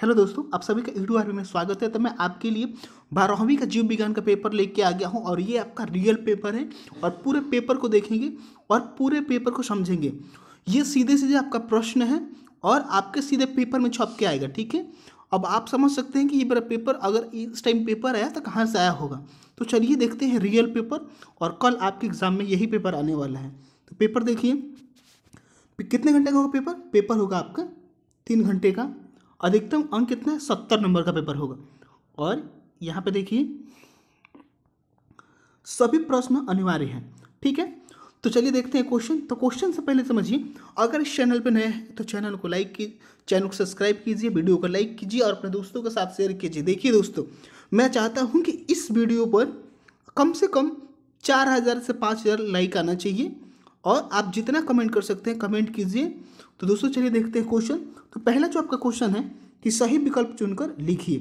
hello दोस्तों आप सभी का यूट्यूब आर्मी में स्वागत है तो मैं आपके लिए बारहवीं का जीव विज्ञान का पेपर लेके आ गया हूँ और ये आपका रियल पेपर है और पूरे पेपर को देखेंगे और पूरे पेपर को समझेंगे ये सीधे सीधे आपका प्रश्न है और आपके सीधे पेपर में छप के आएगा ठीक है अब आप समझ सकते हैं कि ये मेरा पेपर अगर इस टाइम पेपर आया तो कहाँ से आया होगा तो चलिए देखते हैं रियल पेपर और कल आपके एग्ज़ाम में यही पेपर आने वाला है तो पेपर देखिए कितने घंटे का होगा पेपर पेपर होगा आपका तीन घंटे का अधिकतम अंक कितना है सत्तर नंबर का पेपर होगा और यहाँ पे देखिए सभी प्रश्न अनिवार्य हैं ठीक है तो चलिए देखते हैं क्वेश्चन तो क्वेश्चन से पहले समझिए अगर इस चैनल पे नए हैं तो चैनल को लाइक की चैनल को सब्सक्राइब कीजिए वीडियो को लाइक कीजिए और अपने दोस्तों के साथ शेयर कीजिए देखिए दोस्तों मैं चाहता हूँ कि इस वीडियो पर कम से कम चार हज़ार से पाँच हज़ार लाइक आना चाहिए और आप जितना कमेंट कर सकते हैं कमेंट कीजिए तो दोस्तों चलिए देखते हैं क्वेश्चन तो पहला जो आपका क्वेश्चन है कि सही विकल्प चुनकर लिखिए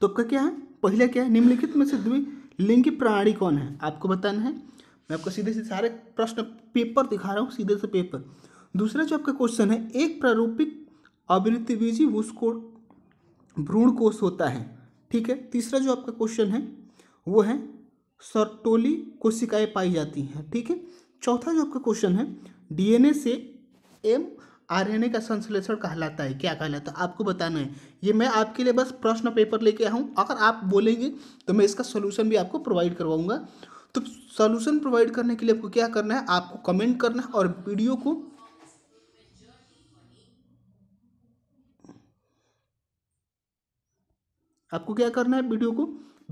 तो आपका क्या है पहला क्या है निम्नलिखित में से द्विलिंगी प्रणाली कौन है आपको बताना है मैं आपको सीधे सीधे सारे प्रश्न पेपर दिखा रहा हूँ सीधे से पेपर दूसरा जो आपका क्वेश्चन है एक प्रारूपिक अवृत्तिबीजी उसको भ्रूण कोष होता है ठीक है तीसरा जो आपका क्वेश्चन है वो है सर्टोली कोशिकाएं पाई जाती हैं ठीक है चौथा जो आपका क्वेश्चन है डीएनए से एम आरएनए का संश्लेषण कहलाता है क्या कहलाता है आपको बताना है ये मैं आपके लिए बस प्रश्न पेपर लेके आया हूँ अगर आप बोलेंगे तो मैं इसका सोल्यूशन भी आपको प्रोवाइड करवाऊंगा तो सोल्यूशन प्रोवाइड करने के लिए आपको क्या करना है आपको कमेंट करना है और वीडियो को आपको क्या करना है वीडियो को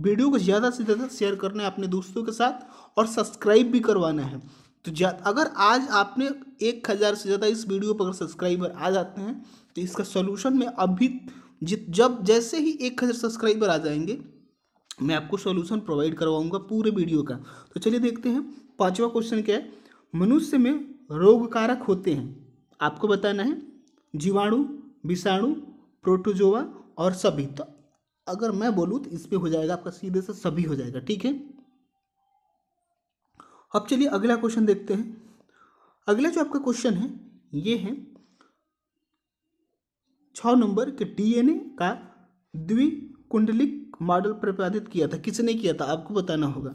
वीडियो को ज़्यादा से ज़्यादा शेयर करना है अपने दोस्तों के साथ और सब्सक्राइब भी करवाना है तो अगर आज आपने एक हज़ार से ज़्यादा इस वीडियो पर सब्सक्राइबर आ जाते हैं तो इसका सोल्यूशन मैं अभी जित जब जैसे ही एक हज़ार सब्सक्राइबर आ जाएंगे मैं आपको सोल्यूशन प्रोवाइड करवाऊंगा पूरे वीडियो का तो चलिए देखते हैं पांचवा क्वेश्चन क्या है मनुष्य में रोगकारक होते हैं आपको बताना है जीवाणु विषाणु प्रोटोजोवा और सभी तो अगर मैं बोलूँ तो इस पर हो जाएगा आपका सीधे से सभी हो जाएगा ठीक है अब चलिए अगला क्वेश्चन देखते हैं अगला जो आपका क्वेश्चन है ये है छ नंबर के डीएनए का द्विकुंडलिक मॉडल प्रतिपादित किया था किसने किया था आपको बताना होगा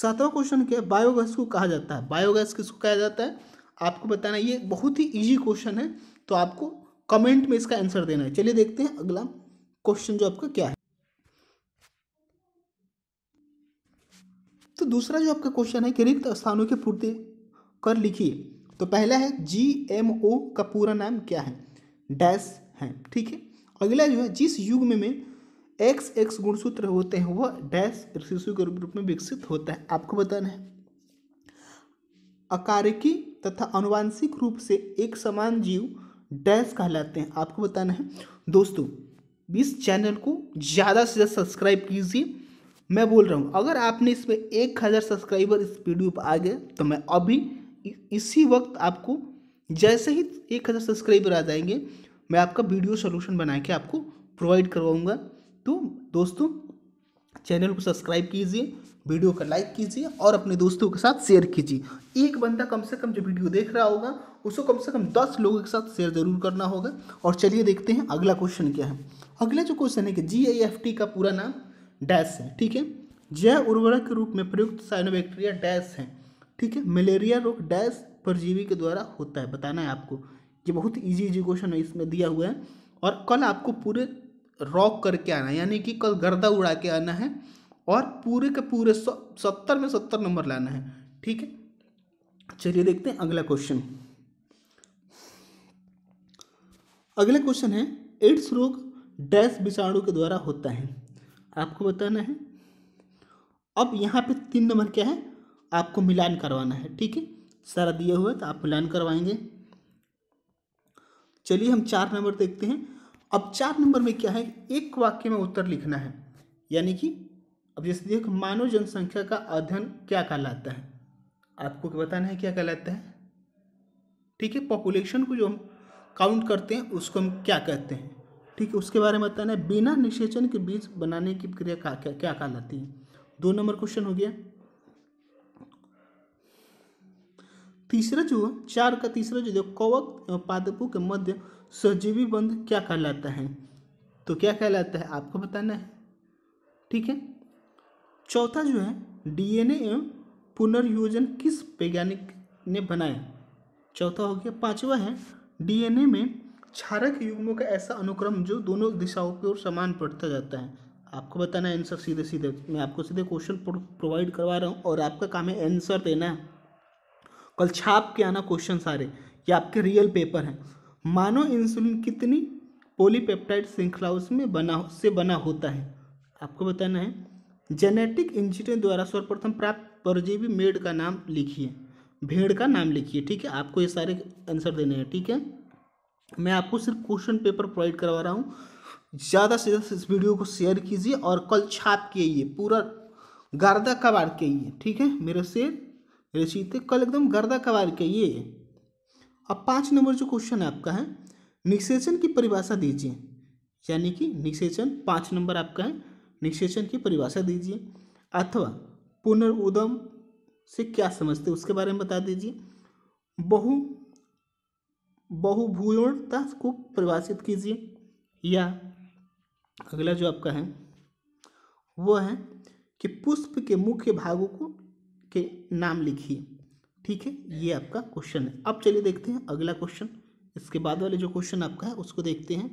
सातवां क्वेश्चन क्या बायोगैस को कहा जाता है बायोगैस किसको कहा जाता है आपको बताना ये बहुत ही इजी क्वेश्चन है तो आपको कमेंट में इसका आंसर देना है चलिए देखते हैं अगला क्वेश्चन जो आपका क्या है तो दूसरा जो आपका क्वेश्चन है कि रिक्त स्थानों की पूर्ति कर लिखिए तो पहला है जी एम ओ का पूरा नाम क्या है डैश है ठीक है अगला जो है जिस युग में में एक्स एक्स गुणसूत्र होते हैं वह डैश शिशु के रूप में विकसित होता है आपको बताना है अकारिकी तथा अनुवांशिक रूप से एक समान जीव डैश कहलाते हैं आपको बताना है दोस्तों इस चैनल को ज़्यादा से ज़्यादा सब्सक्राइब कीजिए मैं बोल रहा हूँ अगर आपने इसमें एक हज़ार सब्सक्राइबर इस वीडियो पर आ गए तो मैं अभी इसी वक्त आपको जैसे ही एक हज़ार सब्सक्राइबर आ जाएंगे मैं आपका वीडियो सोल्यूशन बना के आपको प्रोवाइड करवाऊँगा तो दोस्तों चैनल को सब्सक्राइब कीजिए वीडियो का लाइक कीजिए और अपने दोस्तों के साथ शेयर कीजिए एक बंदा कम से कम जो वीडियो देख रहा होगा उसको कम से कम दस लोगों के साथ शेयर जरूर करना होगा और चलिए देखते हैं अगला क्वेश्चन क्या है अगला जो क्वेश्चन है कि जी आई एफ टी का पूरा नाम डैश है ठीक है जैव उर्वरक के रूप में प्रयुक्त साइनोबैक्टीरिया डैश है ठीक है मलेरिया रोग डैश परजीवी के द्वारा होता है बताना है आपको ये बहुत इजी इजी क्वेश्चन है इसमें दिया हुआ है और कल आपको पूरे रॉक करके आना है यानी कि कल गर्दा उड़ा के आना है और पूरे के पूरे सत्तर में सत्तर नंबर लाना है ठीक है चलिए देखते हैं अगला क्वेश्चन अगला क्वेश्चन है एड्स रोग डैश विषाणु के द्वारा होता है आपको बताना है अब यहाँ पे तीन नंबर क्या है आपको मिलान करवाना है ठीक है सारा दिया हुआ है तो आप मिलान करवाएंगे चलिए हम चार नंबर देखते हैं अब चार नंबर में क्या है एक वाक्य में उत्तर लिखना है यानी कि अब जैसे देखो मानव जनसंख्या का अध्ययन क्या कहलाता है आपको बताना है क्या कहलाता है ठीक है पॉपुलेशन को जो हम काउंट करते हैं उसको हम क्या कहते हैं ठीक है उसके बारे में बताना है बिना निषेचन के बीज बनाने की प्रक्रिया क्या क्या कहलाती है दो नंबर क्वेश्चन हो गया तीसरा जो चार का तीसरा जो कवक एवं पादपों के मध्य सजीवी बंध क्या कहलाता है तो क्या कहलाता है आपको बताना है ठीक है चौथा जो है डीएनए एवं पुनर्योजन किस वैज्ञानिक ने बनाया चौथा हो गया पांचवा है डीएनए में क्षारक युग्मों का ऐसा अनुक्रम जो दोनों दिशाओं की ओर समान पड़ता जाता है आपको बताना है आंसर सीधे सीधे मैं आपको सीधे क्वेश्चन प्रोवाइड करवा रहा हूँ और आपका काम है आंसर देना है कल छाप के आना क्वेश्चन सारे ये आपके रियल पेपर हैं मानो इंसुलिन कितनी पोलीपेप्टाइड श्रृंखला उसमें बना से बना होता है आपको बताना है जेनेटिक इंजीनियर द्वारा सर्वप्रथम प्राप्त परजीवी मेड का नाम लिखिए भेड़ का नाम लिखिए ठीक है आपको ये सारे आंसर देने हैं ठीक है मैं आपको सिर्फ क्वेश्चन पेपर प्रोवाइड करवा रहा हूँ ज़्यादा से ज़्यादा इस वीडियो को शेयर कीजिए और कल छाप के ये पूरा गारदा कबाड़ के ये ठीक है मेरे से रचित कल एकदम गर्दा कवार के ये अब पाँच नंबर जो क्वेश्चन है आपका है निषेचन की परिभाषा दीजिए यानी कि निषेचन पाँच नंबर आपका है निषेचन की परिभाषा दीजिए अथवा पुनर्उदम से क्या समझते उसके बारे में बता दीजिए बहु बहुभूणता को परिभाषित कीजिए या अगला जो आपका है वो है कि पुष्प के मुख्य भागों को के नाम लिखिए ठीक है ये आपका क्वेश्चन है अब चलिए देखते हैं अगला क्वेश्चन इसके बाद वाले जो क्वेश्चन आपका है उसको देखते हैं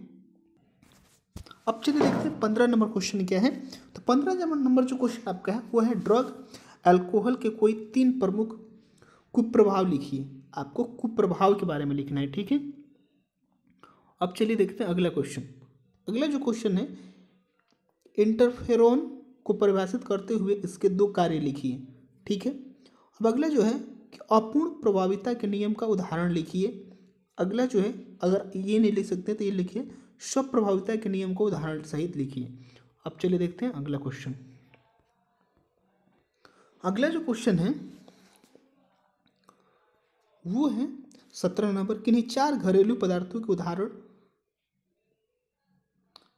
अब चलिए देखते हैं पंद्रह नंबर क्वेश्चन क्या है तो पंद्रह नंबर जो क्वेश्चन आपका है वो है ड्रग अल्कोहल के कोई तीन प्रमुख कुप्रभाव लिखिए आपको कुप्रभाव के बारे में लिखना है ठीक है अब चलिए देखते हैं अगला क्वेश्चन अगला जो क्वेश्चन है इंटरफेरोन को परिभाषित करते हुए इसके दो कार्य लिखिए ठीक है अब अगला जो है कि अपूर्ण प्रभाविता के नियम का उदाहरण लिखिए अगला जो है अगर ये नहीं लिख सकते तो ये लिखिए स्व प्रभाविता के नियम को उदाहरण सहित लिखिए अब चलिए देखते हैं अगला क्वेश्चन अगला जो क्वेश्चन है वो है सत्रह नंबर किन्हीं चार घरेलू पदार्थों के उदाहरण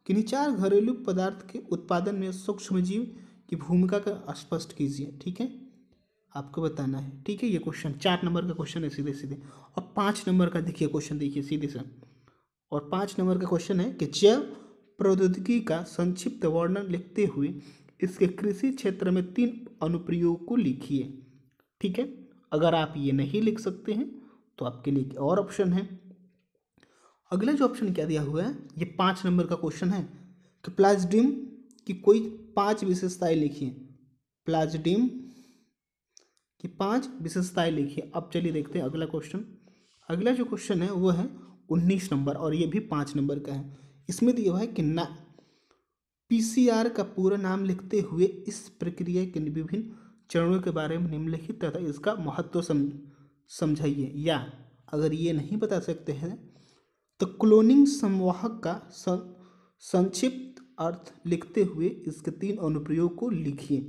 किन्हीं चार घरेलू पदार्थ के उत्पादन में सूक्ष्म जीव की भूमिका का स्पष्ट कीजिए ठीक है आपको बताना है ठीक है ये क्वेश्चन चार नंबर का क्वेश्चन है सीधे सीधे और पाँच नंबर का देखिए क्वेश्चन देखिए सीधे से और पाँच नंबर का क्वेश्चन है कि जैव प्रौद्योगिकी का संक्षिप्त वर्णन लिखते हुए इसके कृषि क्षेत्र में तीन अनुप्रयोग को लिखिए ठीक है अगर आप ये नहीं लिख सकते हैं तो आपके लिए और ऑप्शन है अगला जो ऑप्शन क्या दिया हुआ है ये पाँच नंबर का क्वेश्चन है कि प्लाज्डिम की कोई पांच विशेषताएं लिखिए प्लाज्डिम कि पांच विशेषताएं लिखिए अब चलिए देखते हैं अगला क्वेश्चन अगला जो क्वेश्चन है वो है उन्नीस नंबर और ये भी पाँच नंबर का है इसमें दिया हुआ है कि ना पीसीआर का पूरा नाम लिखते हुए इस प्रक्रिया के विभिन्न चरणों के बारे में निम्नलिखित तथा इसका महत्व समझ समझाइए या अगर ये नहीं बता सकते हैं तो क्लोनिंग संवाहक का संक्षिप्त अर्थ लिखते हुए इसके तीन अनुप्रयोग को लिखिए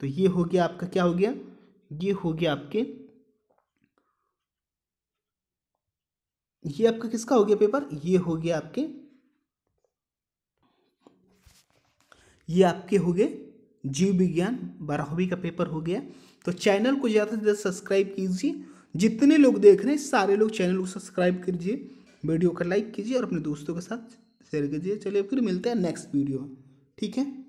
तो ये हो गया आपका क्या हो गया ये हो गया आपके ये आपका किसका हो गया पेपर ये हो गया आपके ये आपके हो गए जीव विज्ञान बारहवीं का पेपर हो गया तो चैनल को ज़्यादा से ज़्यादा सब्सक्राइब कीजिए जितने लोग देख रहे हैं सारे लोग चैनल को सब्सक्राइब कीजिए वीडियो का लाइक कीजिए और अपने दोस्तों के साथ शेयर कीजिए चलिए फिर मिलते हैं नेक्स्ट वीडियो ठीक है